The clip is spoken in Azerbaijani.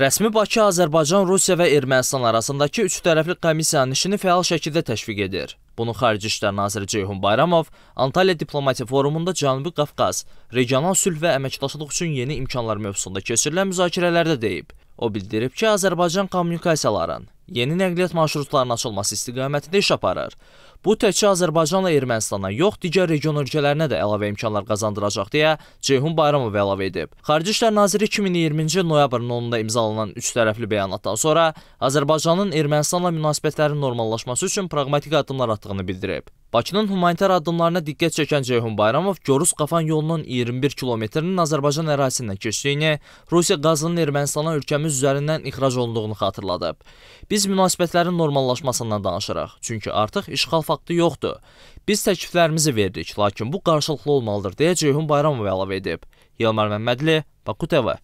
Rəsmi Bakı Azərbaycan, Rusiya və Ermənistan arasındakı üçtərəfli komissiyanın işini fəal şəkildə təşviq edir. Bunu Xarici İşlər naziri Ceyhun Bayramov Antalya Diplomatiya Forumunda Cənubi Qafqaz regional sülh və əməkdaşlıq üçün yeni imkanlar mövzusunda keçirilən müzakirələrdə deyib. O bildirib ki, Azərbaycan kommunikasiyaların yeni nəqliyyat marşrutlarının açılması istiqamətində iş aparır. Bu təkcə Azərbaycanla Ermənistana yox, digər region ölkələrinə də əlavə imkanlar qazandıracaq deyə Ceyhun Bayramov əlavə edib. Xarici İşlər Naziri 2020-ci il noyabrın 10-da imzalanan üç tərəfli bəyanatdan sonra Azərbaycanın Ermənistanla münasibətlərin normallaşması üçün praqmatik addımlar atdığını bildirib. Bakının humanitar addımlarına diqqət çəkən Ceyhun Bayramov Gorus-Qafan yolunun 21 kilometrinin Azərbaycan ərazisindən keçdiyini, Rusiya qazının Ermənistana ölkəmiz üzərindən ixrac olunduğunu xatırladıb. Biz münasibətlərin normallaşmasından danışırıq, çünki artıq işğal faktı yoxdur. Biz təkliflərimizi verdik, lakin bu qarşılıqlı olmalıdır, deyə Ceyhun Bayramov əlavə edib. Yelmar Məmmədli, Baku TV.